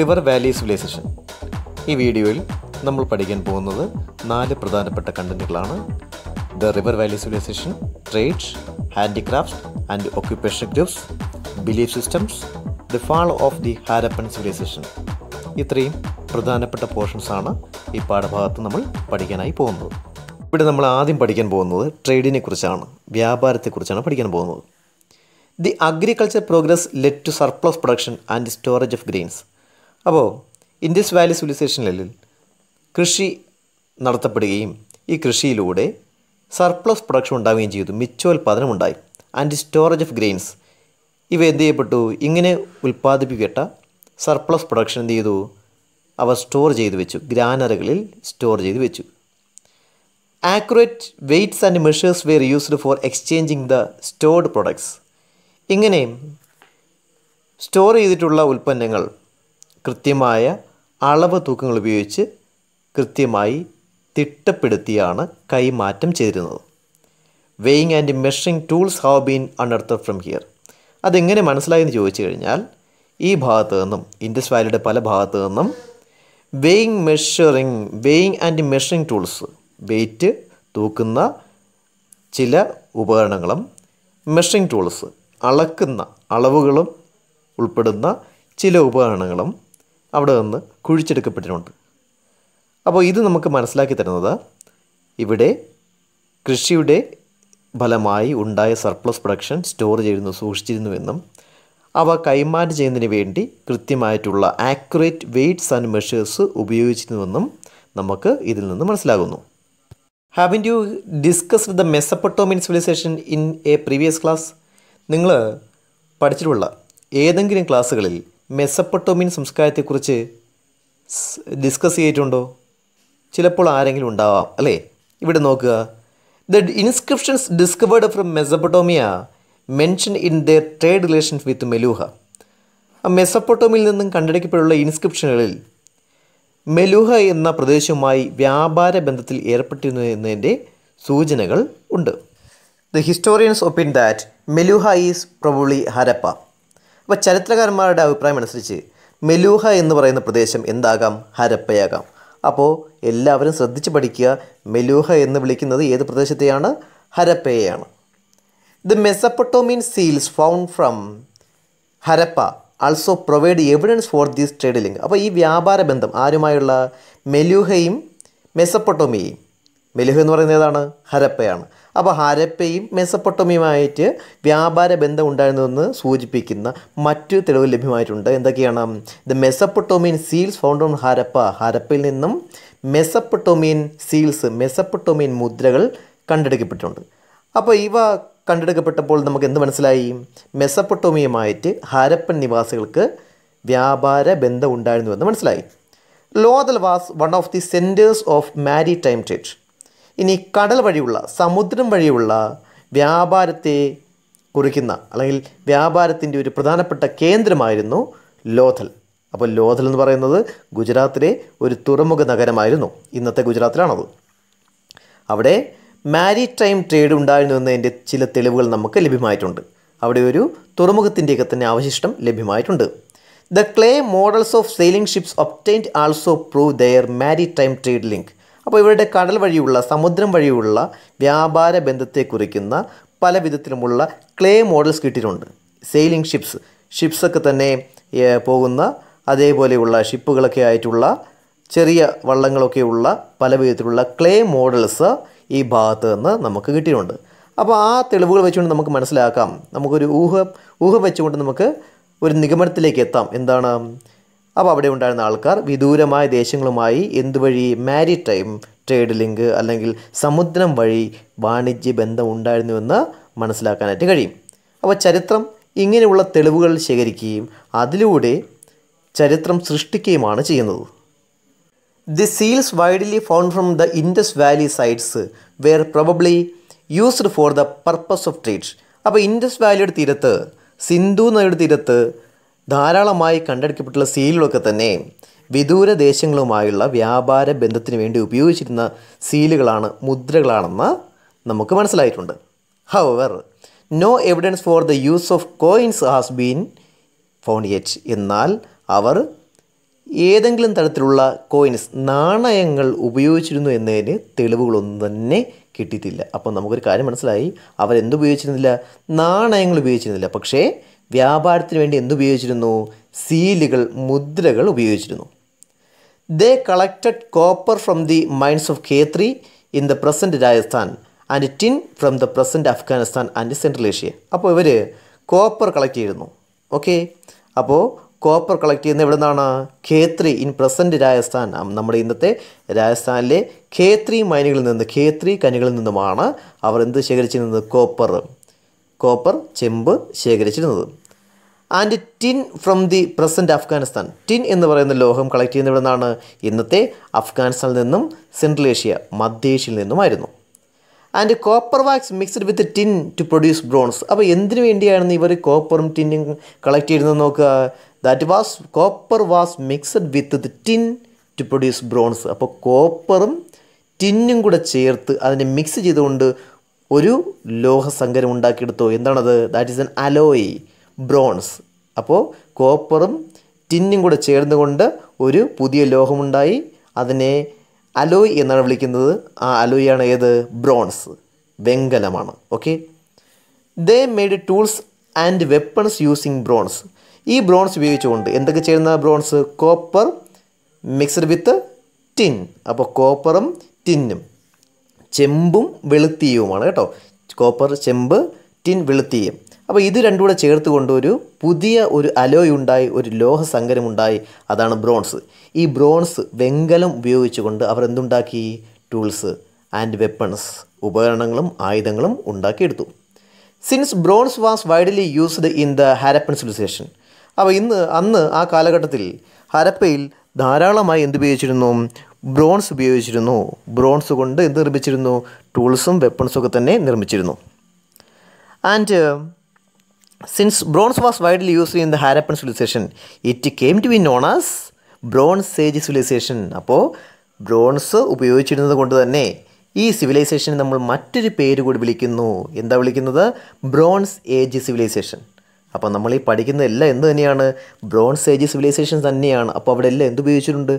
River valley civilisation ഈ വീഡിയോയിൽ നമ്മൾ പഠിക്കാൻ പോകുന്നത് നാല് പ്രധാനപ്പെട്ട കണ്ടന്റുകളാണ് the river valley civilisation trades handicraft and occupation groups belief systems the fall of the Harappan civilisation ഇത്രയും പ്രധാനപ്പെട്ട പോർഷൻസാണ് ഈ പാഠഭാഗത്ത് നമ്മൾ പഠിക്കാനായി പോകുന്നത് ഇവിടെ നമ്മൾ ആദ്യം പഠിക്കാൻ പോകുന്നത് ട്രേഡിനെ കുറിച്ചാണ് വ്യാപാരത്തെക്കുറിച്ചാണ് പഠിക്കാൻ പോകുന്നത് the agriculture progress led to surplus production and storage of grains അപ്പോൾ ഇൻഡസ് വാലി സിവിലൈസേഷനിൽ കൃഷി നടത്തപ്പെടുകയും ഈ കൃഷിയിലൂടെ സർപ്ലസ് പ്രൊഡക്ഷൻ ഉണ്ടാവുകയും ചെയ്തു മിച്ചോൽപാദനം ഉണ്ടായി ആൻഡ് സ്റ്റോറേജ് ഓഫ് ഗ്രെയിൻസ് ഇവ എന്ത് ചെയ്യപ്പെട്ടു ഇങ്ങനെ ഉൽപ്പാദിപ്പിക്കട്ട സർപ്ലസ് പ്രൊഡക്ഷൻ എന്ത് ചെയ്തു അവ സ്റ്റോർ ചെയ്തു വെച്ചു ഗ്രാനറുകളിൽ സ്റ്റോർ ചെയ്തു വെച്ചു accurate weights and measures were used for exchanging the stored products ഇങ്ങനെ സ്റ്റോർ ചെയ്തിട്ടുള്ള ഉൽപ്പന്നങ്ങൾ കൃത്യമായ അളവ് തൂക്കങ്ങൾ ഉപയോഗിച്ച് കൃത്യമായി തിട്ടപ്പെടുത്തിയാണ് കൈമാറ്റം ചെയ്തിരുന്നത് weighing and measuring tools have been unearthed from here അതെങ്ങനെ മനസ്സിലായെന്ന് ചോദിച്ചു കഴിഞ്ഞാൽ ഈ ഭാഗത്തു നിന്നും ഇൻഡസ് വാലിയുടെ പല ഭാഗത്തു നിന്നും weighing measuring weighing and measuring tools weight തൂക്കുന്ന ചില ഉപകരണങ്ങളും മെഷറിങ് ടൂൾസ് അളക്കുന്ന അളവുകളും ഉൾപ്പെടുന്ന ചില ഉപകരണങ്ങളും അവിടെ നിന്ന് കുഴിച്ചെടുക്കപ്പെട്ടിട്ടുണ്ട് അപ്പോൾ ഇത് നമുക്ക് മനസ്സിലാക്കി തരുന്നത് ഇവിടെ കൃഷിയുടെ ഫലമായി ഉണ്ടായ സർപ്ലസ് പ്രൊഡക്ഷൻ സ്റ്റോർ ചെയ്യുന്നു സൂക്ഷിച്ചിരുന്നുവെന്നും അവ കൈമാറ്റം ചെയ്യുന്നതിന് വേണ്ടി കൃത്യമായിട്ടുള്ള ആക്യുറേറ്റ് വെയ്റ്റ്സ് ആൻഡ് മെഷേഴ്സ് ഉപയോഗിച്ചിരുന്നുവെന്നും നമുക്ക് ഇതിൽ നിന്ന് മനസ്സിലാകുന്നു having you discussed the Mesopotamian civilisation in a previous class നിങ്ങൾ പഠിച്ചിട്ടുള്ള ഏതെങ്കിലും ക്ലാസ്സുകളിൽ മെസ്സപ്പൊട്ടോമിയൻ സംസ്കാരത്തെക്കുറിച്ച് ഡിസ്കസ് ചെയ്തിട്ടുണ്ടോ ചിലപ്പോൾ ആരെങ്കിലും ഉണ്ടാവാം അല്ലേ ഇവിടെ നോക്കുക the inscriptions discovered from Mesopotamia mention in the trade relation with Meluhha മെസ്സപ്പട്ടോമിയിൽ നിന്നും കണ്ടെടുക്കപ്പെട്ടുള്ള ഇൻസ്ക്രിപ്ഷനുകളിൽ മെലൂഹ എന്ന പ്രദേശവുമായി വ്യാപാര ബന്ധത്തിൽ ഏർപ്പെട്ടിരുന്നു എന്നതിൻ്റെ സൂചനകൾ ഉണ്ട് the historians opine that Meluhha is probably Harappa അപ്പോൾ ചരിത്രകാരന്മാരുടെ അഭിപ്രായം അനുസരിച്ച് മെലൂഹ എന്ന് പറയുന്ന പ്രദേശം എന്താകാം ഹരപ്പയാകാം അപ്പോൾ എല്ലാവരും ശ്രദ്ധിച്ച് പഠിക്കുക മെലൂഹ എന്ന് വിളിക്കുന്നത് ഏത് പ്രദേശത്തെയാണ് ഹരപ്പയെയാണ് the Mesopotamian seals found from Harappa also provide evidence for these trade link അപ്പോൾ ഈ വ്യാപാര ബന്ധം ആരുമായുള്ള മെലൂഹയും മെസപ്പൊട്ടോമിയയും മെലിഹ് എന്ന് പറയുന്നത് ഏതാണ് ഹരപ്പയാണ് അപ്പോൾ ഹരപ്പയും മെസപ്പൊട്ടമിയുമായിട്ട് വ്യാപാര ബന്ധം ഉണ്ടായിരുന്നുവെന്ന് സൂചിപ്പിക്കുന്ന മറ്റു തെളിവ് ലഭ്യമായിട്ടുണ്ട് എന്തൊക്കെയാണ് the Mesopotamian seals found on Harappa ഹരപ്പയിൽ നിന്നും മെസപ്പൊട്ടോമിയൻ സീൽസ് മെസപ്പൊട്ടോമിയൻ മുദ്രകൾ കണ്ടെടുക്കപ്പെട്ടിട്ടുണ്ട് അപ്പോൾ ഇവ കണ്ടെടുക്കപ്പെട്ടപ്പോൾ നമുക്ക് എന്ത് മനസ്സിലായി മെസപ്പൊട്ടോമിയുമായിട്ട് ഹരപ്പൻ നിവാസികൾക്ക് വ്യാപാര ബന്ധം ഉണ്ടായിരുന്നുവെന്ന് മനസ്സിലായി Lothal was one of the centres of maritime trade ഇനി കടൽ വഴിയുള്ള സമുദ്രം വഴിയുള്ള വ്യാപാരത്തെ കുറിക്കുന്ന അല്ലെങ്കിൽ വ്യാപാരത്തിൻ്റെ ഒരു പ്രധാനപ്പെട്ട കേന്ദ്രമായിരുന്നു ലോഥൽ അപ്പോൾ ലോഥൽ എന്ന് പറയുന്നത് ഗുജറാത്തിലെ ഒരു തുറമുഖ നഗരമായിരുന്നു ഇന്നത്തെ ഗുജറാത്തിലാണത് അവിടെ മാരി ടൈം ട്രേഡ് ഉണ്ടായിരുന്നു എന്നതിൻ്റെ ചില തെളിവുകൾ നമുക്ക് ലഭ്യമായിട്ടുണ്ട് അവിടെ ഒരു തുറമുഖത്തിൻ്റെയൊക്കെ തന്നെ അവശിഷ്ടം ലഭ്യമായിട്ടുണ്ട് the clay models of sailing ships obtained also prove their maritime trade link അപ്പോൾ ഇവരുടെ കടൽ വഴിയുള്ള സമുദ്രം വഴിയുള്ള വ്യാപാര ബന്ധത്തെ കുറിക്കുന്ന പല വിധത്തിലുമുള്ള ക്ലേ മോഡൽസ് കിട്ടിയിട്ടുണ്ട് സെയിലിംഗ് ഷിപ്സ് ഷിപ്സൊക്കെ തന്നെ പോകുന്ന അതേപോലെയുള്ള ഷിപ്പുകളൊക്കെ ആയിട്ടുള്ള ചെറിയ വള്ളങ്ങളൊക്കെയുള്ള പല വിധത്തിലുള്ള ക്ലേ മോഡൽസ് ഈ ഭാഗത്ത് നിന്ന് നമുക്ക് കിട്ടിയിട്ടുണ്ട് അപ്പോൾ ആ തെളിവുകൾ വെച്ചുകൊണ്ട് നമുക്ക് മനസ്സിലാക്കാം നമുക്കൊരു ഊഹ ഊഹം വെച്ചുകൊണ്ട് നമുക്ക് ഒരു നിഗമനത്തിലേക്ക് എത്താം എന്താണ് അപ്പോൾ അവിടെ ഉണ്ടായിരുന്ന ആൾക്കാർ വിദൂരമായ ദേശങ്ങളുമായി എന്തുവഴി ടൈം ട്രേഡ് ലിങ്ക് അല്ലെങ്കിൽ സമുദ്രം വഴി വാണിജ്യ ബന്ധം ഉണ്ടായിരുന്നുവെന്ന് മനസ്സിലാക്കാനായിട്ട് കഴിയും അപ്പോൾ ചരിത്രം ഇങ്ങനെയുള്ള തെളിവുകൾ ശേഖരിക്കുകയും അതിലൂടെ ചരിത്രം സൃഷ്ടിക്കുകയുമാണ് ചെയ്യുന്നത് the seals widely found from the Indus valley sites were probably used for the purpose of trade അപ്പോൾ ഇൻഡസ് വാലിയുടെ തീരത്ത് സിന്ധു നദിയുടെ തീരത്ത് ധാരാളമായി കണ്ടെടുക്കപ്പെട്ടുള്ള സീലുകളൊക്കെ തന്നെ വിദൂര ദേശങ്ങളുമായുള്ള വ്യാപാര ബന്ധത്തിന് വേണ്ടി ഉപയോഗിച്ചിരുന്ന സീലുകളാണ് മുദ്രകളാണെന്ന് നമുക്ക് മനസ്സിലായിട്ടുണ്ട് however no evidence for the use of coins has been found എച്ച് എന്നാൽ അവർ ഏതെങ്കിലും തരത്തിലുള്ള കോയിൻസ് നാണയങ്ങൾ ഉപയോഗിച്ചിരുന്നു എന്നതിന് തെളിവുകളൊന്നും തന്നെ കിട്ടിയിട്ടില്ല അപ്പോൾ നമുക്കൊരു കാര്യം മനസ്സിലായി അവരെന്തുപയോഗിച്ചിരുന്നില്ല നാണയങ്ങൾ ഉപയോഗിച്ചിരുന്നില്ല പക്ഷേ വ്യാപാരത്തിന് വേണ്ടി എന്തുപയോഗിച്ചിരുന്നു സീലുകൾ മുദ്രകൾ ഉപയോഗിച്ചിരുന്നു they collected copper from the mines of Khetri in the present Rajasthan and tin from the present Afghanistan and central Asia അപ്പോൾ ഇവർ കോപ്പർ കളക്ട് ചെയ്തിരുന്നു ഓക്കെ അപ്പോൾ കോപ്പർ കളക്ട് ചെയ്യുന്നത് എവിടെ നിന്നാണ് ഖേത്രി ഇൻ പ്രസൻറ്റ് രാജസ്ഥാൻ നമ്മുടെ ഇന്നത്തെ രാജസ്ഥാനിലെ ഖേത്രി മൈനുകളിൽ നിന്ന് ഖേത്രി കനികളിൽ നിന്നുമാണ് അവർ എന്ത് ശേഖരിച്ചിരുന്നത് കോപ്പർ കോപ്പർ ചെമ്പ് ശേഖരിച്ചിരുന്നത് and tin from the present Afghanistan tin എന്ന് പറയുന്ന ലോഹം കളക്ട് ചെയ്യുന്ന ഇവിടെ നിന്നാണ് ഇന്നത്തെ അഫ്ഗാനിസ്ഥാനിൽ നിന്നും സെൻട്രൽ ഏഷ്യ മധ്യേഷ്യയിൽ നിന്നുമായിരുന്നു and copper was mixed with tin to produce bronze അപ്പോൾ എന്തിനു വേണ്ടിയായിരുന്നു ഇവർ കോപ്പറും ടിന്നും കളക്ട് ചെയ്യുന്നത് നോക്കുക that was copper was mixed with the tin to produce bronze അപ്പോൾ കോപ്പറും ടിന്നും കൂടെ ചേർത്ത് അതിനെ മിക്സ് ചെയ്തുകൊണ്ട് ഒരു ലോഹസങ്കരം ഉണ്ടാക്കിയെടുത്തു എന്താണത് that is an alloy bronze അപ്പോൾ കോപ്പറും ടിന്നും കൂടെ ചേർന്നുകൊണ്ട് ഒരു പുതിയ ലോഹമുണ്ടായി അതിനെ അലോയ് എന്നാണ് വിളിക്കുന്നത് ആ അലോയാണ് ഏത് ബ്രോൺസ് വെങ്കലമാണ് okay they made tools and weapons using bronze ഈ ബ്രോൺസ് ഉപയോഗിച്ചുകൊണ്ട് എന്തൊക്കെ ചേരുന്ന bronze copper mixed with tin അപ്പോൾ കോപ്പറും ടിന്നും ചെമ്പും വെളുത്തീയവുമാണ് കേട്ടോ കോപ്പർ ചെമ്പ് ടിൻ വെളുത്തീയം അപ്പോൾ ഇത് രണ്ടും കൂടെ ചേർത്ത് കൊണ്ടൊരു ഒരു പുതിയ ഒരു അലോയ് ഉണ്ടായി ഒരു ലോഹ സങ്കരമുണ്ടായി അതാണ് ബ്രോൺസ് ഈ ബ്രോൺസ് വെങ്കലം ഉപയോഗിച്ചുകൊണ്ട് അവർ എന്തുണ്ടാക്കി ടൂൾസ് ആൻഡ് വെപ്പൺസ് ഉപകരണങ്ങളും ആയുധങ്ങളും ഉണ്ടാക്കിയെടുത്തു since bronze was widely used in the Harappan civilisation അപ്പോൾ ഇന്ന് അന്ന് ആ കാലഘട്ടത്തിൽ ഹരപ്പയിൽ ധാരാളമായി എന്തുപയോഗിച്ചിരുന്നു ഉപയോഗിച്ചിരുന്നു ബ്രോൺസ് ഉപയോഗിച്ചിരുന്നു ബ്രോൺസ് കൊണ്ട് എന്ത് നിർമ്മിച്ചിരുന്നു ടൂൾസും വെപ്പൺസും ഒക്കെ തന്നെ നിർമ്മിച്ചിരുന്നു and since bronze was widely use in the Harappan civilization, it came to be known as bronze age civilisation അപ്പോൾ ബ്രോൺസ് ഉപയോഗിച്ചിരുന്നത് കൊണ്ട് തന്നെ ഈ സിവിലൈസേഷൻ നമ്മൾ മറ്റൊരു പേര് കൂടി വിളിക്കുന്നു എന്താ വിളിക്കുന്നത് ബ്രോൺസ് ഏജ് സിവിലൈസേഷൻ അപ്പോൾ നമ്മൾ ഈ പഠിക്കുന്ന എല്ലാം എന്ത് തന്നെയാണ് ബ്രോൺസ് ഏജ് സിവിലൈസേഷൻ തന്നെയാണ് അപ്പോൾ അവിടെ എല്ലാം എന്ത് ഉപയോഗിച്ചിട്ടുണ്ട്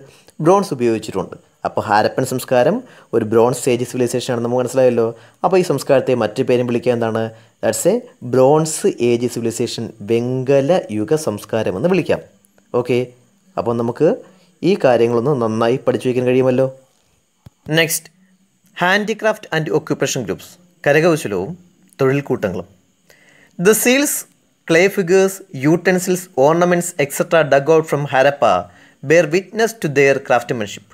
ബ്രോൺസ് ഉപയോഗിച്ചിട്ടുണ്ട് അപ്പോൾ ഹാരപ്പൻ സംസ്കാരം ഒരു ബ്രോൺസ് ഏജ് സിവിലൈസേഷൻ ആണെന്ന് നമുക്ക് മനസ്സിലായല്ലോ അപ്പോൾ ഈ സംസ്കാരത്തെ മറ്റു പേരും വിളിക്കുക എന്താണ് that's a bronze age civilisation വെങ്കല യുഗ സംസ്കാരം എന്ന് വിളിക്കാം ഓക്കെ അപ്പോൾ നമുക്ക് ഈ കാര്യങ്ങളൊന്ന് നന്നായി പഠിച്ചു വയ്ക്കാൻ കഴിയുമല്ലോ next handicraft and occupation groups കരകൗശലവും തൊഴിൽ കൂട്ടങ്ങളും the seals clay figures, utensils, ornaments, etc. dug out from Harappa bear witness to their craftsmanship.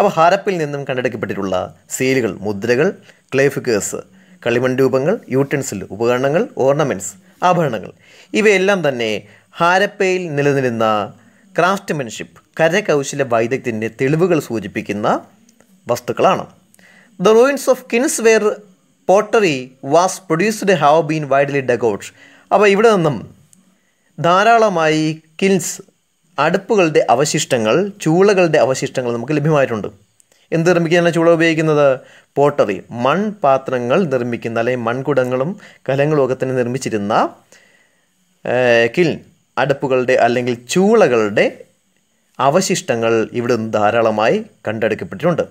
അവ ഹാരപ്പിൽ നിന്നും കണ്ടെടുക്കപ്പെട്ടിട്ടുള്ള സീലുകൾ മുദ്രകൾ ക്ലേ ഫിഗേഴ്സ് കളിമൺരൂപങ്ങൾ യൂട്ടൻസിൽ ഉപകരണങ്ങൾ ഓർണമെൻറ്റ്സ് ആഭരണങ്ങൾ ഇവയെല്ലാം തന്നെ ഹാരപ്പയിൽ നിലനിന്നിരുന്ന ക്രാഫ്റ്റ്മെൻഷിപ്പ് കരകൗശല വൈദഗ്ധ്യത്തിൻ്റെ തെളിവുകൾ സൂചിപ്പിക്കുന്ന വസ്തുക്കളാണ് the ruins of kilns where pottery was produced have been widely dug out അപ്പോൾ ഇവിടെ നിന്നും ധാരാളമായി കിൽസ് അടുപ്പുകളുടെ അവശിഷ്ടങ്ങൾ ചൂളകളുടെ അവശിഷ്ടങ്ങൾ നമുക്ക് ലഭ്യമായിട്ടുണ്ട് എന്ത് നിർമ്മിക്കാനാണ് ചൂള ഉപയോഗിക്കുന്നത് പോട്ടറി മൺപാത്രങ്ങൾ നിർമ്മിക്കുന്ന അല്ലെങ്കിൽ മൺകുടങ്ങളും കലങ്ങളും ഒക്കെ തന്നെ നിർമ്മിച്ചിരുന്ന കിൽ അടുപ്പുകളുടെ അല്ലെങ്കിൽ ചൂളകളുടെ അവശിഷ്ടങ്ങൾ ഇവിടെ നിന്ന് ധാരാളമായി കണ്ടെടുക്കപ്പെട്ടിട്ടുണ്ട്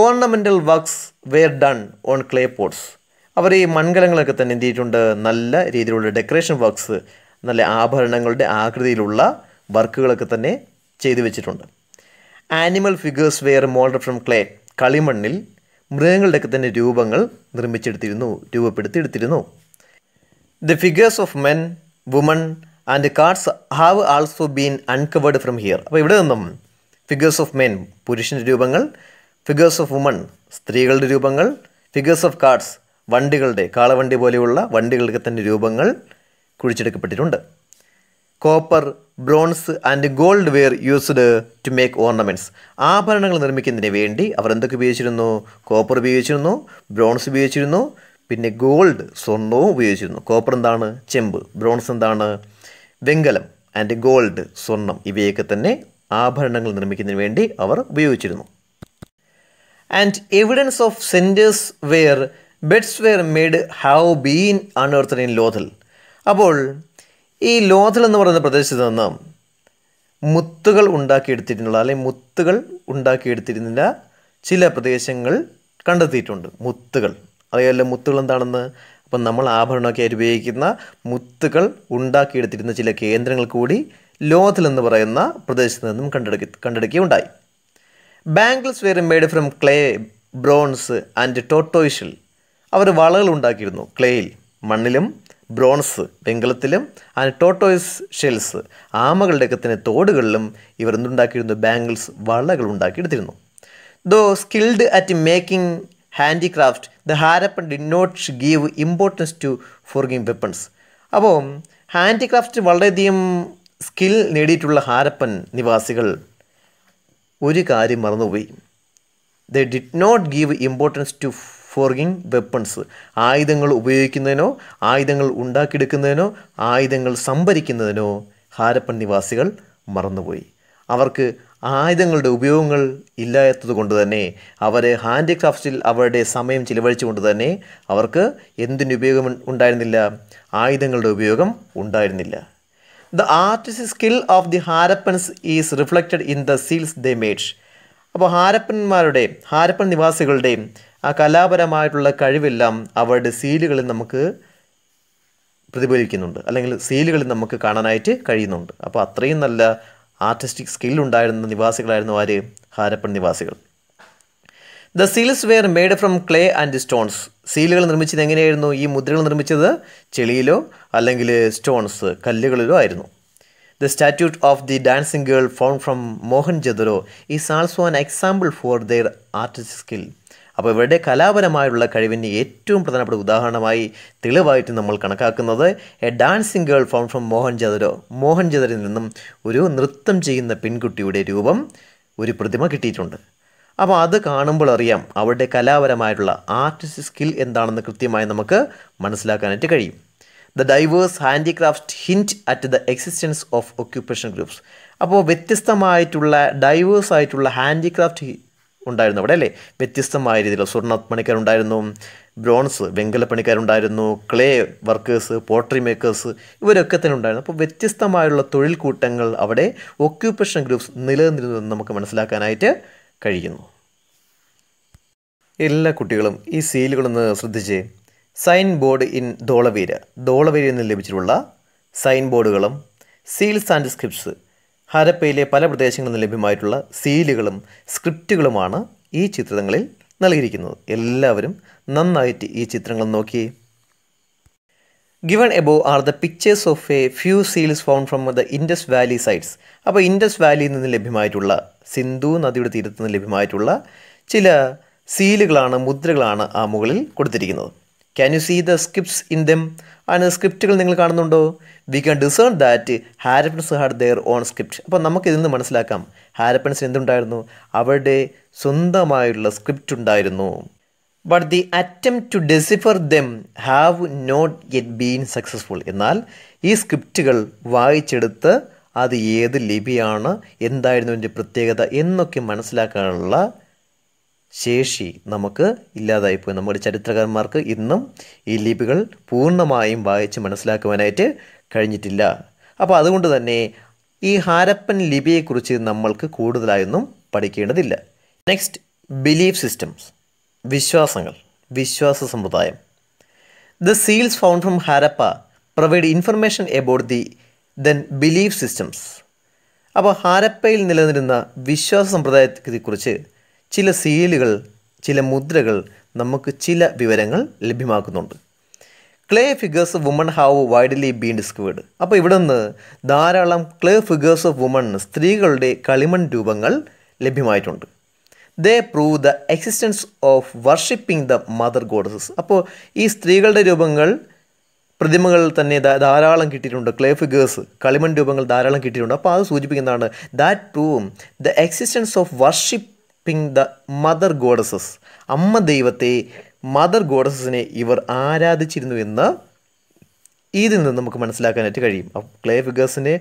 ornamental works were done on clay pots അവർ ഈ മൺകലങ്ങളൊക്കെ തന്നെ എന്ത് ചെയ്തിട്ടുണ്ട് നല്ല രീതിയിലുള്ള ഡെക്കറേഷൻ വർക്ക്സ് നല്ല ആഭരണങ്ങളുടെ ആകൃതിയിലുള്ള വർക്കുകളൊക്കെ തന്നെ ചെയ്തു വെച്ചിട്ടുണ്ട് animal figures were mould from clay കളിമണ്ണിൽ മൃഗങ്ങളുടെയൊക്കെ തന്നെ രൂപങ്ങൾ നിർമ്മിച്ചെടുത്തിരുന്നു രൂപപ്പെടുത്തിയെടുത്തിരുന്നു the figures of men women and carts have also been uncovered from here അപ്പോൾ ഇവിടെ നിന്നും ഫിഗേഴ്സ് ഓഫ് മെൻ പുരുഷൻ്റെ രൂപങ്ങൾ ഫിഗേഴ്സ് ഓഫ് വുമൺ സ്ത്രീകളുടെ രൂപങ്ങൾ ഫിഗേഴ്സ് ഓഫ് കാർഡ്സ് വണ്ടികളുടെ കാളവണ്ടി പോലെയുള്ള വണ്ടികൾക്ക് തന്നെ രൂപങ്ങൾ കുഴിച്ചെടുക്കപ്പെട്ടിട്ടുണ്ട് copper bronze and gold were used to make ornaments ആഭരണങ്ങൾ നിർമ്മിക്കുന്നതിന് വേണ്ടി അവർ എന്തൊക്കെ ഉപയോഗിച്ചിരുന്നു കോപ്പർ ഉപയോഗിച്ചിരുന്നു ബ്രോൺസ് ഉപയോഗിച്ചിരുന്നു പിന്നെ ഗോൾഡ് സ്വർണവും ഉപയോഗിച്ചിരുന്നു കോപ്പർ എന്താണ് ചെമ്പ് ബ്രോൺസ് എന്താണ് വെങ്കലം ആൻഡ് ഗോൾഡ് സ്വർണം ഇവയൊക്കെ തന്നെ ആഭരണങ്ങൾ നിർമ്മിക്കുന്നതിന് വേണ്ടി അവർ ഉപയോഗിച്ചിരുന്നു and evidence of centres where beads were made have been unearthed in Lothal അപ്പോൾ ഈ ലോഥൽ എന്ന് പറയുന്ന പ്രദേശത്ത് നിന്ന് മുത്തുകൾ ഉണ്ടാക്കിയെടുത്തിരുന്നുള്ള അല്ലെങ്കിൽ മുത്തുകൾ ഉണ്ടാക്കിയെടുത്തിരുന്ന ചില പ്രദേശങ്ങൾ കണ്ടെത്തിയിട്ടുണ്ട് മുത്തുകൾ അറിയാമല്ലോ മുത്തുകൾ എന്താണെന്ന് അപ്പം നമ്മൾ ആഭരണമൊക്കെ ആയിട്ട് ഉപയോഗിക്കുന്ന മുത്തുകൾ ഉണ്ടാക്കിയെടുത്തിരുന്ന ചില കേന്ദ്രങ്ങൾ കൂടി ലോഥൽ എന്ന് പറയുന്ന പ്രദേശത്ത് നിന്നും കണ്ടെടുക്ക കണ്ടെടുക്കുകയുണ്ടായി bangles were made from clay bronze and tortoiseshell അവർ വളകൾ ഉണ്ടാക്കിയിരുന്നു ക്ലേയിൽ മണ്ണിലും ബ്രോൺസ് വെങ്കലത്തിലും ടോട്ടോയിസ് ഷെൽസ് ഒക്കെ തന്നെ തോടുകളിലും ഇവർ എന്തുണ്ടാക്കിയിരുന്നു ബാംഗിൾസ് വളകൾ ഉണ്ടാക്കിയെടുത്തിരുന്നു though skilled at making handicraft the Harappan did not give importance to forging weapons അപ്പോൾ ഹാൻഡിക്രാഫ്റ്റ് വളരെയധികം സ്കിൽ നേടിയിട്ടുള്ള ഹാരപ്പൻ നിവാസികൾ ഒരു കാര്യം മറന്നുപോയി they did not give importance to forging weapons ആയുധങ്ങൾ ഉപയോഗിക്കുന്നതിനോ ആയുധങ്ങൾ ഉണ്ടാക്കിയെടുക്കുന്നതിനോ ആയുധങ്ങൾ സംഭരിക്കുന്നതിനോ ഹാരപ്പൻ നിവാസികൾ മറന്നുപോയി അവർക്ക് ആയുധങ്ങളുടെ ഉപയോഗങ്ങൾ ഇല്ലാത്തത് കൊണ്ട് തന്നെ അവർ ഹാൻഡിക്രാഫ്റ്റിൽ അവരുടെ സമയം ചിലവഴിച്ചുകൊണ്ട് തന്നെ അവർക്ക് എന്തിൻ്റെ ഉപയോഗം ഉണ്ടായിരുന്നില്ല ആയുധങ്ങളുടെ ഉപയോഗം ഉണ്ടായിരുന്നില്ല the artist skill of the Harappans is reflected in the seals the maids അപ്പോൾ ഹാരപ്പന്മാരുടെ ഹാരപ്പൻ നിവാസികളുടെ ആ കലാപരമായിട്ടുള്ള കഴിവെല്ലാം അവരുടെ സീലുകളിൽ നമുക്ക് പ്രതിഫലിക്കുന്നുണ്ട് അല്ലെങ്കിൽ സീലുകളിൽ നമുക്ക് കാണാനായിട്ട് കഴിയുന്നുണ്ട് അപ്പോൾ അത്രയും നല്ല ആർട്ടിസ്റ്റിക് സ്കിൽ ഉണ്ടായിരുന്ന നിവാസികളായിരുന്നു ആര് ഹാരപ്പൻ നിവാസികൾ the seals were made from clay and stones സീലുകൾ നിർമ്മിച്ചത് എങ്ങനെയായിരുന്നു ഈ മുദ്രകൾ നിർമ്മിച്ചത് ചെളിയിലോ അല്ലെങ്കിൽ സ്റ്റോൺസ് കല്ലുകളിലോ ആയിരുന്നു the statue of the dancing girl found from Mohenjo Daro is also an example for their artist skill അപ്പോൾ ഇവരുടെ കലാപരമായുള്ള കഴിവിന് ഏറ്റവും പ്രധാനപ്പെട്ട ഉദാഹരണമായി തെളിവായിട്ട് നമ്മൾ കണക്കാക്കുന്നത് a dancing girl found from Mohenjo Daro മോഹൻ ജദറിൽ നിന്നും ഒരു നൃത്തം ചെയ്യുന്ന പെൺകുട്ടിയുടെ രൂപം ഒരു പ്രതിമ കിട്ടിയിട്ടുണ്ട് അപ്പോൾ അത് കാണുമ്പോൾ അറിയാം അവരുടെ കലാപരമായിട്ടുള്ള ആർട്ടിസ്റ്റ് സ്കിൽ എന്താണെന്ന് കൃത്യമായി നമുക്ക് മനസ്സിലാക്കാനായിട്ട് കഴിയും the diverse handicraft hint at the existence of occupation groups അപ്പോൾ വ്യത്യസ്തമായിട്ടുള്ള ഡൈവേഴ്സ് ആയിട്ടുള്ള ഹാൻഡിക്രാഫ്റ്റ് ഉണ്ടായിരുന്നു അവിടെ അല്ലേ വ്യത്യസ്തമായ രീതിയിൽ സ്വർണ്ണ പണിക്കാരുണ്ടായിരുന്നു ബ്രോൺസ് വെങ്കല പണിക്കാരുണ്ടായിരുന്നു ക്ലേ വർക്കേഴ്സ് പോട്ടറി മേക്കേഴ്സ് ഇവരൊക്കെ തന്നെ ഉണ്ടായിരുന്നു അപ്പോൾ വ്യത്യസ്തമായുള്ള തൊഴിൽ കൂട്ടങ്ങൾ അവിടെ ഓക്യുപേഷൻ ഗ്രൂപ്പ്സ് നിലനിന്നിരുന്നു എന്ന് നമുക്ക് മനസ്സിലാക്കാനായിട്ട് കഴിയുന്നു എല്ലാ കുട്ടികളും ഈ സീലുകളൊന്ന് ശ്രദ്ധിച്ച് സൈൻ ബോർഡ് ഇൻ ധോളവീര ധോളവീരയിൽ നിന്ന് ലഭിച്ചിട്ടുള്ള സൈൻ ബോർഡുകളും സീൽസ് ആൻഡ് സ്ക്രിപ്റ്റ്സ് ഹരപ്പയിലെ പല പ്രദേശങ്ങളിൽ ലഭ്യമായിട്ടുള്ള സീലുകളും സ്ക്രിപ്റ്റുകളുമാണ് ഈ ചിത്രങ്ങളിൽ നൽകിയിരിക്കുന്നത് എല്ലാവരും നന്നായിട്ട് ഈ ചിത്രങ്ങൾ നോക്കി given above are the pictures of a few seals found from the Indus valley sites അപ്പോൾ ഇൻഡസ് വാലിയിൽ നിന്ന് ലഭ്യമായിട്ടുള്ള സിന്ധു നദിയുടെ തീരത്ത് നിന്ന് ലഭ്യമായിട്ടുള്ള ചില സീലുകളാണ് മുദ്രകളാണ് ആ മുകളിൽ കൊടുത്തിരിക്കുന്നത് can you see the scripts in them ആണ് സ്ക്രിപ്റ്റുകൾ നിങ്ങൾ കാണുന്നുണ്ടോ we can discern that Harappans had their own script അപ്പോൾ നമുക്ക് ഇതിൽ നിന്ന് മനസ്സിലാക്കാം ഹാരപ്പൻസ് എന്തുണ്ടായിരുന്നു അവരുടെ സ്വന്തമായുള്ള സ്ക്രിപ്റ്റ് ഉണ്ടായിരുന്നു but the attempt to decipher them have not yet been successful എന്നാൽ ഈ സ്ക്രിപ്റ്റുകൾ വായിച്ചെടുത്ത് അത് ഏത് ലിപിയാണ് എന്തായിരുന്നു അതിൻ്റെ പ്രത്യേകത എന്നൊക്കെ മനസ്സിലാക്കാനുള്ള ശേഷി നമുക്ക് ഇല്ലാതായിപ്പോയി നമ്മുടെ ചരിത്രകാരന്മാർക്ക് ഇന്നും ഈ ലിപികൾ പൂർണ്ണമായും വായിച്ച് മനസ്സിലാക്കുവാനായിട്ട് കഴിഞ്ഞിട്ടില്ല അപ്പോൾ അതുകൊണ്ട് തന്നെ ഈ ഹാരപ്പൻ ലിപിയെക്കുറിച്ച് നമ്മൾക്ക് കൂടുതലായൊന്നും പഠിക്കേണ്ടതില്ല നെക്സ്റ്റ് ബിലീഫ് സിസ്റ്റംസ് വിശ്വാസങ്ങൾ വിശ്വാസ സമ്പ്രദായം the seals found from Harappa provide information about the then belief systems അപ്പോൾ ഹാരപ്പയിൽ നിലനിന്നിരുന്ന വിശ്വാസ സമ്പ്രദായത്തെക്കുറിച്ച് ചില സീലുകൾ ചില മുദ്രകൾ നമുക്ക് ചില വിവരങ്ങൾ ലഭ്യമാക്കുന്നുണ്ട് clay figures of woman have widely been discovered അപ്പോൾ ഇവിടെ നിന്ന് ധാരാളം ക്ലേ ഫിഗേഴ്സ് ഓഫ് വുമൺ സ്ത്രീകളുടെ കളിമൺ രൂപങ്ങൾ ലഭ്യമായിട്ടുണ്ട് they prove the existence of worshipping the mother goddess അപ്പോൾ ഈ സ്ത്രീകളുടെ രൂപങ്ങൾ പ്രതിമകൾ തന്നെ ധാരാളം കിട്ടിയിട്ടുണ്ട് ക്ലേ ഫിഗേഴ്സ് കളിമൺ രൂപങ്ങൾ ധാരാളം കിട്ടിയിട്ടുണ്ട് അപ്പോൾ അത് സൂചിപ്പിക്കുന്നതാണ് ദാറ്റ് പ്രൂവും the existence of worship worshipping the mother goddess അമ്മ ദൈവത്തെ മദർ ഗോഡസസിനെ ഇവർ ആരാധിച്ചിരുന്നു എന്ന് ഇതിൽ നിന്ന് നമുക്ക് മനസ്സിലാക്കാനായിട്ട് കഴിയും ക്ലേ ഫിഗേഴ്സിനെ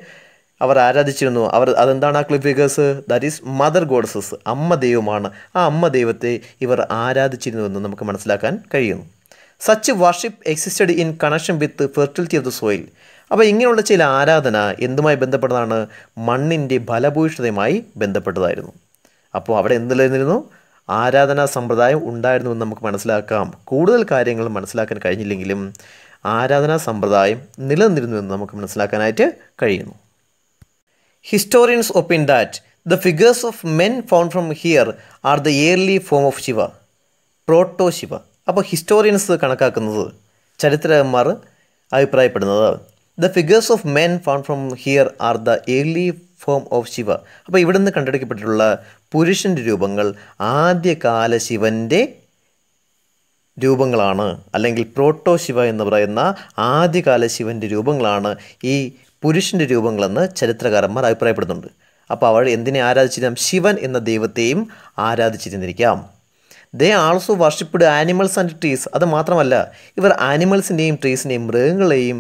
അവർ ആരാധിച്ചിരുന്നു അവർ അതെന്താണ് ആ clay figures that is mother goddess അമ്മ ദൈവമാണ് ആ അമ്മ ദൈവത്തെ ഇവർ ആരാധിച്ചിരുന്നു എന്ന് നമുക്ക് മനസ്സിലാക്കാൻ കഴിയുന്നു such worship existed in connection with fertility of the soil അപ്പോൾ ഇങ്ങനെയുള്ള ചില ആരാധന എന്തുമായി ബന്ധപ്പെട്ടതാണ് മണ്ണിൻ്റെ ഫലഭൂഷിതയുമായി ബന്ധപ്പെട്ടതായിരുന്നു അപ്പോൾ അവിടെ എന്ത് ആരാധനാ സമ്പ്രദായം എന്ന് നമുക്ക് മനസ്സിലാക്കാം കൂടുതൽ കാര്യങ്ങൾ മനസ്സിലാക്കാൻ കഴിഞ്ഞില്ലെങ്കിലും ആരാധനാ സമ്പ്രദായം എന്ന് നമുക്ക് മനസ്സിലാക്കാനായിട്ട് കഴിയുന്നു historians opine that the figures of men found from here are the early form of Shiva proto Shiva അപ്പോൾ ഹിസ്റ്റോറിയൻസ് കണക്കാക്കുന്നത് ചരിത്രകന്മാർ അഭിപ്രായപ്പെടുന്നത് the figures of men found from here are the early form of Shiva അപ്പോൾ ഇവിടുന്ന് കണ്ടെടുക്കപ്പെട്ടിട്ടുള്ള പുരുഷൻ്റെ രൂപങ്ങൾ ആദ്യകാല ശിവൻ്റെ രൂപങ്ങളാണ് അല്ലെങ്കിൽ പ്രോട്ടോ ശിവ എന്ന് പറയുന്ന ആദ്യകാല ശിവൻ്റെ രൂപങ്ങളാണ് ഈ പുരുഷൻ്റെ രൂപങ്ങളെന്ന് ചരിത്രകാരന്മാർ അഭിപ്രായപ്പെടുന്നുണ്ട് അപ്പോൾ അവൾ എന്തിനെ ആരാധിച്ചിരുന്നാം ശിവൻ എന്ന ദൈവത്തെയും ആരാധിച്ചിരുന്നിരിക്കാം they also worshipped animals and trees അത് മാത്രമല്ല ഇവർ ആനിമൽസിൻ്റെയും ട്രീസിൻ്റെയും മൃഗങ്ങളെയും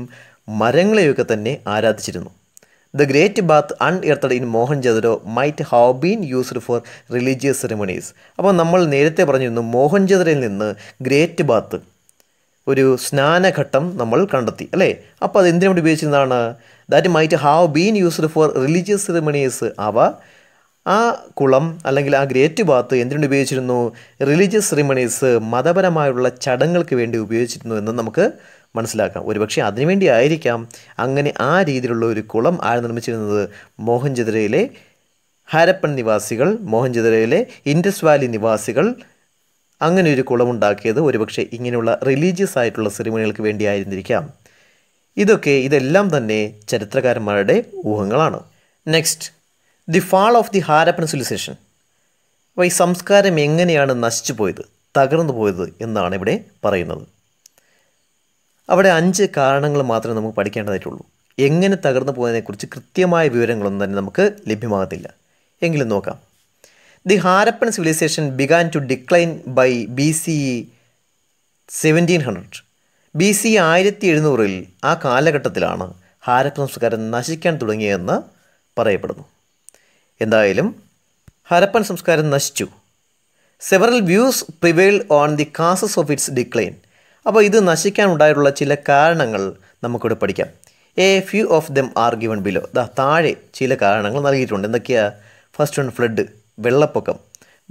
മരങ്ങളെയൊക്കെ തന്നെ ആരാധിച്ചിരുന്നു The great bath unearthed in Mohenjo daro might have been used for religious ceremonies അപ്പോൾ നമ്മൾ നേരത്തെ പറഞ്ഞിരുന്നു മോഹൻ മോഹൻജദറിൽ നിന്ന് ഗ്രേറ്റ് ബാത്ത് ഒരു സ്നാനഘട്ടം നമ്മൾ കണ്ടെത്തി അല്ലേ അപ്പോൾ അത് എന്തിനു വേണ്ടി ഉപയോഗിച്ചിരുന്നതാണ് that might have been used for religious ceremonies അവ ആ കുളം അല്ലെങ്കിൽ ആ ഗ്രേറ്റ് ബാത്ത് എന്തിനുവേണ്ടി ഉപയോഗിച്ചിരുന്നു റിലീജിയസ് സെറിമണീസ് മതപരമായുള്ള ചടങ്ങുകൾക്ക് വേണ്ടി ഉപയോഗിച്ചിരുന്നു എന്ന് നമുക്ക് മനസ്സിലാക്കാം ഒരുപക്ഷെ അതിനുവേണ്ടി ആയിരിക്കാം അങ്ങനെ ആ രീതിയിലുള്ള ഒരു കുളം ആര് നിർമ്മിച്ചിരുന്നത് മോഹൻജദരയിലെ ഹാരപ്പൻ നിവാസികൾ മോഹൻജദരയിലെ ഇൻഡസ് വാലി നിവാസികൾ അങ്ങനെ ഒരു കുളമുണ്ടാക്കിയത് ഒരുപക്ഷെ ഇങ്ങനെയുള്ള റിലീജിയസ് ആയിട്ടുള്ള സെറിമണികൾക്ക് വേണ്ടിയായിരുന്നിരിക്കാം ഇതൊക്കെ ഇതെല്ലാം തന്നെ ചരിത്രകാരന്മാരുടെ ഊഹങ്ങളാണ് next the fall of the Harappan civilisation അപ്പോൾ ഈ സംസ്കാരം എങ്ങനെയാണ് നശിച്ചു പോയത് തകർന്നു പോയത് എന്നാണ് ഇവിടെ പറയുന്നത് അവിടെ അഞ്ച് കാരണങ്ങൾ മാത്രമേ നമുക്ക് പഠിക്കേണ്ടതായിട്ടുള്ളൂ എങ്ങനെ തകർന്നു പോയതിനെക്കുറിച്ച് കൃത്യമായ വിവരങ്ങളൊന്നും തന്നെ നമുക്ക് ലഭ്യമാകത്തില്ല എങ്കിലും നോക്കാം the Harappan civilization began to decline by B C seventeen hundred B C ആയിരത്തി എഴുന്നൂറിൽ ആ കാലഘട്ടത്തിലാണ് ഹാരപ്പ സംസ്കാരം നശിക്കാൻ തുടങ്ങിയതെന്ന് പറയപ്പെടുന്നു എന്തായാലും ഹരപ്പൻ സംസ്കാരം നശിച്ചു several views prevail on the causes of its decline അപ്പോൾ ഇത് നശിക്കാനുണ്ടായിട്ടുള്ള ചില കാരണങ്ങൾ നമുക്കിവിടെ പഠിക്കാം a few of them are given below ദാ താഴെ ചില കാരണങ്ങൾ നൽകിയിട്ടുണ്ട് എന്തൊക്കെയാ ഫസ്റ്റ് വൺ ഫ്ലഡ് വെള്ളപ്പൊക്കം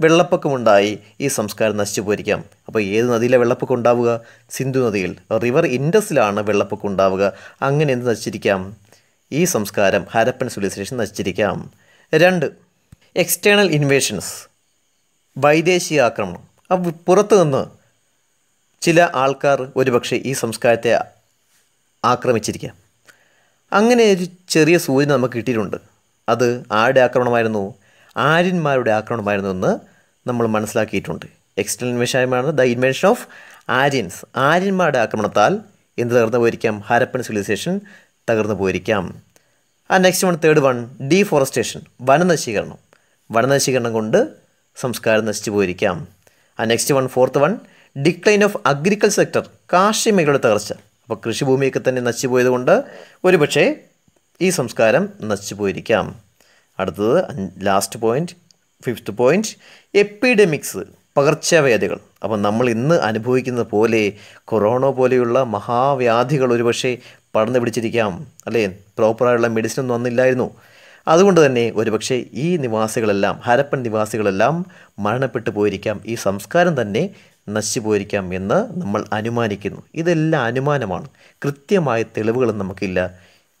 വെള്ളപ്പൊക്കമുണ്ടായി ഈ സംസ്കാരം നശിച്ചു പോയിരിക്കാം അപ്പോൾ ഏത് നദിയിലെ വെള്ളപ്പൊക്കം ഉണ്ടാവുക സിന്ധു നദിയിൽ റിവർ ഇൻഡസിലാണ് വെള്ളപ്പൊക്കം ഉണ്ടാവുക അങ്ങനെ എന്ത് നശിച്ചിരിക്കാം ഈ സംസ്കാരം ഹരപ്പൻ സിവിലൈസേഷൻ നശിച്ചിരിക്കാം രണ്ട് എക്സ്റ്റേണൽ ഇൻവേഷൻസ് വൈദേശിക ആക്രമണം പുറത്തു നിന്ന് ചില ആൾക്കാർ ഒരുപക്ഷെ ഈ സംസ്കാരത്തെ ആക്രമിച്ചിരിക്കാം അങ്ങനെ ഒരു ചെറിയ സൂചന നമുക്ക് കിട്ടിയിട്ടുണ്ട് അത് ആരുടെ ആക്രമണമായിരുന്നു ആര്യന്മാരുടെ ആക്രമണമായിരുന്നു എന്ന് നമ്മൾ മനസ്സിലാക്കിയിട്ടുണ്ട് എക്സ്റ്റേണൽ വിഷയമാണ് ദ ഇൻവെൻഷൻ ഓഫ് ആര്യൻസ് ആര്യന്മാരുടെ ആക്രമണത്താൽ എന്ത് തകർന്നു പോയിരിക്കാം ഹാരപ്പൻ സിവിലൈസേഷൻ തകർന്നു പോയിരിക്കാം ആ next one third one deforestation വനനശീകരണം വനനശീകരണം കൊണ്ട് സംസ്കാരം നശിച്ചു പോയിരിക്കാം ആ next one fourth one decline of agriculture sector കാർഷിക മേഖലയുടെ തകർച്ച അപ്പോൾ കൃഷിഭൂമിയൊക്കെ തന്നെ നശിച്ചുപോയതുകൊണ്ട് ഒരുപക്ഷേ ഈ സംസ്കാരം നശിച്ചുപോയിരിക്കാം അടുത്തത് last point fifth point epidemics പകർച്ചവ്യാധികൾ അപ്പം നമ്മൾ ഇന്ന് അനുഭവിക്കുന്നത് പോലെ കൊറോണ പോലെയുള്ള മഹാവ്യാധികൾ ഒരുപക്ഷെ പടർന്നു പിടിച്ചിരിക്കാം അല്ലേ പ്രോപ്പറായുള്ള മെഡിസിൻ ഒന്നും വന്നില്ലായിരുന്നു അതുകൊണ്ട് തന്നെ ഒരുപക്ഷെ ഈ നിവാസികളെല്ലാം ഹരപ്പൻ നിവാസികളെല്ലാം മരണപ്പെട്ടു പോയിരിക്കാം ഈ സംസ്കാരം തന്നെ നശിച്ചുപോയിരിക്കാം എന്ന് നമ്മൾ അനുമാനിക്കുന്നു ഇതെല്ലാം അനുമാനമാണ് കൃത്യമായ തെളിവുകളും നമുക്കില്ല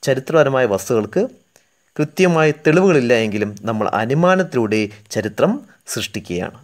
ചരിത്രപരമായ വസ്തുക്കൾക്ക് കൃത്യമായ തെളിവുകളില്ല എങ്കിലും നമ്മൾ അനുമാനത്തിലൂടെ ചരിത്രം സൃഷ്ടിക്കുകയാണ്